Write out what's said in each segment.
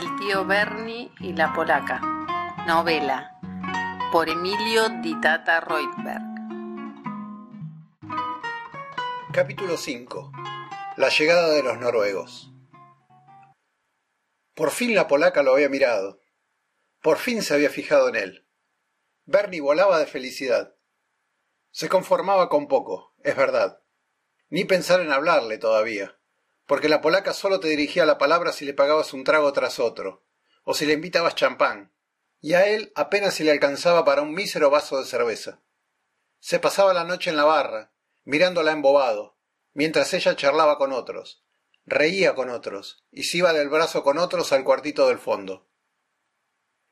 El tío Bernie y la polaca. Novela por Emilio Ditata Reutberg. Capítulo 5. La llegada de los noruegos. Por fin la polaca lo había mirado. Por fin se había fijado en él. Bernie volaba de felicidad. Se conformaba con poco, es verdad. Ni pensar en hablarle todavía porque la polaca solo te dirigía la palabra si le pagabas un trago tras otro, o si le invitabas champán, y a él apenas se le alcanzaba para un mísero vaso de cerveza. Se pasaba la noche en la barra, mirándola embobado, mientras ella charlaba con otros, reía con otros, y se iba del brazo con otros al cuartito del fondo.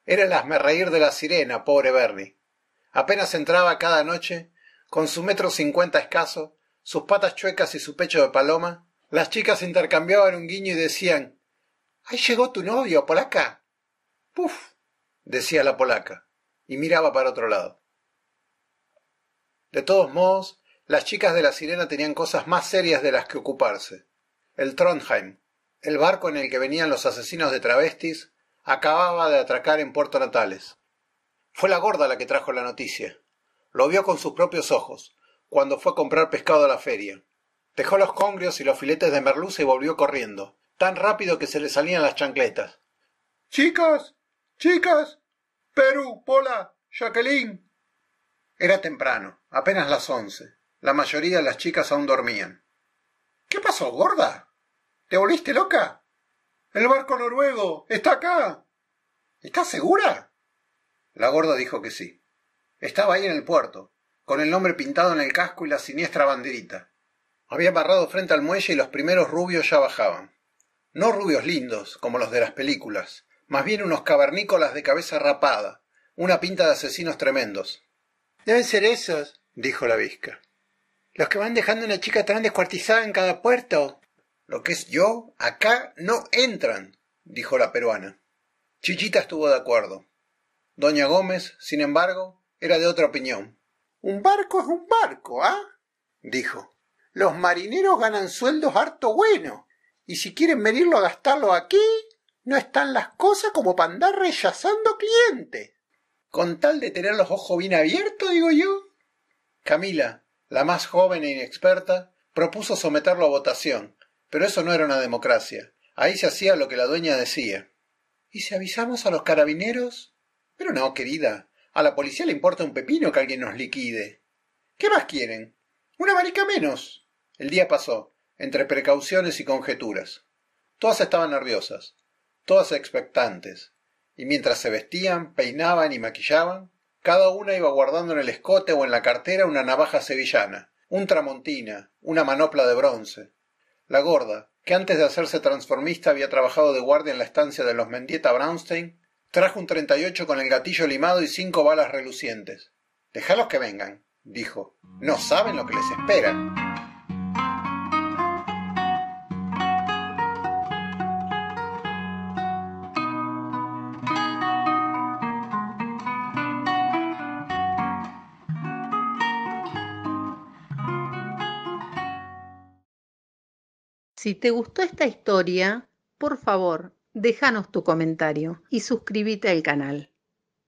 Era el asmerreír de la sirena, pobre Bernie. Apenas entraba cada noche, con su metro cincuenta escaso, sus patas chuecas y su pecho de paloma, las chicas intercambiaban un guiño y decían, Ahí llegó tu novio, polaca. Puf, decía la polaca, y miraba para otro lado. De todos modos, las chicas de la sirena tenían cosas más serias de las que ocuparse. El Trondheim, el barco en el que venían los asesinos de travestis, acababa de atracar en Puerto Natales. Fue la gorda la que trajo la noticia. Lo vio con sus propios ojos, cuando fue a comprar pescado a la feria. Dejó los congrios y los filetes de merluza y volvió corriendo, tan rápido que se le salían las chancletas. Chicas, chicas, Perú, Pola, Jacqueline. Era temprano, apenas las once. La mayoría de las chicas aún dormían. ¿Qué pasó, gorda? ¿Te volviste loca? El barco noruego está acá. ¿Estás segura? La gorda dijo que sí. Estaba ahí en el puerto, con el nombre pintado en el casco y la siniestra banderita. Había amarrado frente al muelle y los primeros rubios ya bajaban. No rubios lindos, como los de las películas, más bien unos cavernícolas de cabeza rapada, una pinta de asesinos tremendos. Deben ser esos, dijo la visca. Los que van dejando a una chica tan descuartizada en cada puerto. Lo que es yo, acá no entran, dijo la peruana. Chichita estuvo de acuerdo. Doña Gómez, sin embargo, era de otra opinión. Un barco es un barco, ¿ah? dijo los marineros ganan sueldos harto buenos, y si quieren venirlo a gastarlo aquí, no están las cosas como para andar rechazando clientes. Con tal de tener los ojos bien abiertos, digo yo. Camila, la más joven e inexperta, propuso someterlo a votación, pero eso no era una democracia. Ahí se hacía lo que la dueña decía. ¿Y si avisamos a los carabineros? Pero no, querida, a la policía le importa un pepino que alguien nos liquide. ¿Qué más quieren? Una marica menos. El día pasó, entre precauciones y conjeturas. Todas estaban nerviosas, todas expectantes, y mientras se vestían, peinaban y maquillaban, cada una iba guardando en el escote o en la cartera una navaja sevillana, un tramontina, una manopla de bronce. La gorda, que antes de hacerse transformista había trabajado de guardia en la estancia de los Mendieta Brownstein, trajo un 38 con el gatillo limado y cinco balas relucientes. Dejalos que vengan, dijo. No saben lo que les espera. Si te gustó esta historia, por favor, déjanos tu comentario y suscríbete al canal.